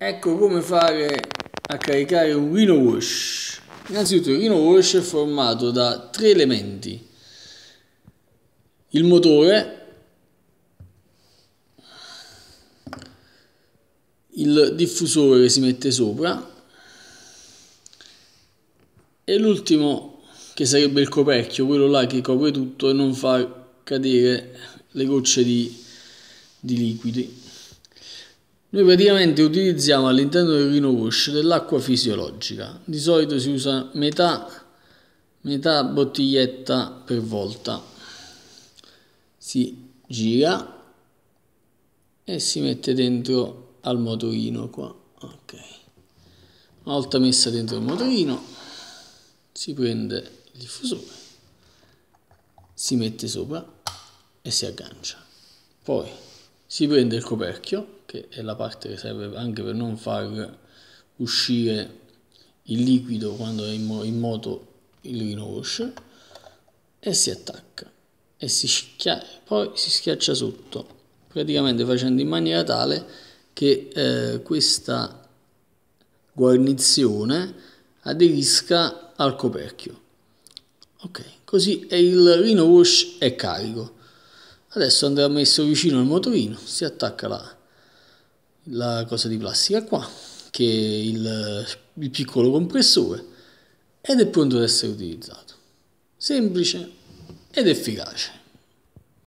Ecco come fare a caricare un Rhino Wash. Innanzitutto il Rhino Wash è formato da tre elementi. Il motore, il diffusore che si mette sopra e l'ultimo che sarebbe il coperchio, quello là che copre tutto e non fa cadere le gocce di, di liquidi. Noi praticamente utilizziamo all'interno del Rhino Wash dell'acqua fisiologica, di solito si usa metà, metà bottiglietta per volta, si gira e si mette dentro al motorino qua, ok. Una volta messa dentro il motorino si prende il diffusore, si mette sopra e si aggancia. Poi si prende il coperchio che è la parte che serve anche per non far uscire il liquido quando è in, mo in moto il lino wash e si attacca e si poi si schiaccia sotto praticamente facendo in maniera tale che eh, questa guarnizione aderisca al coperchio ok così è il lino wash è carico adesso andrà messo vicino al motorino si attacca la la cosa di plastica qua, che è il, il piccolo compressore, ed è pronto ad essere utilizzato. Semplice ed efficace.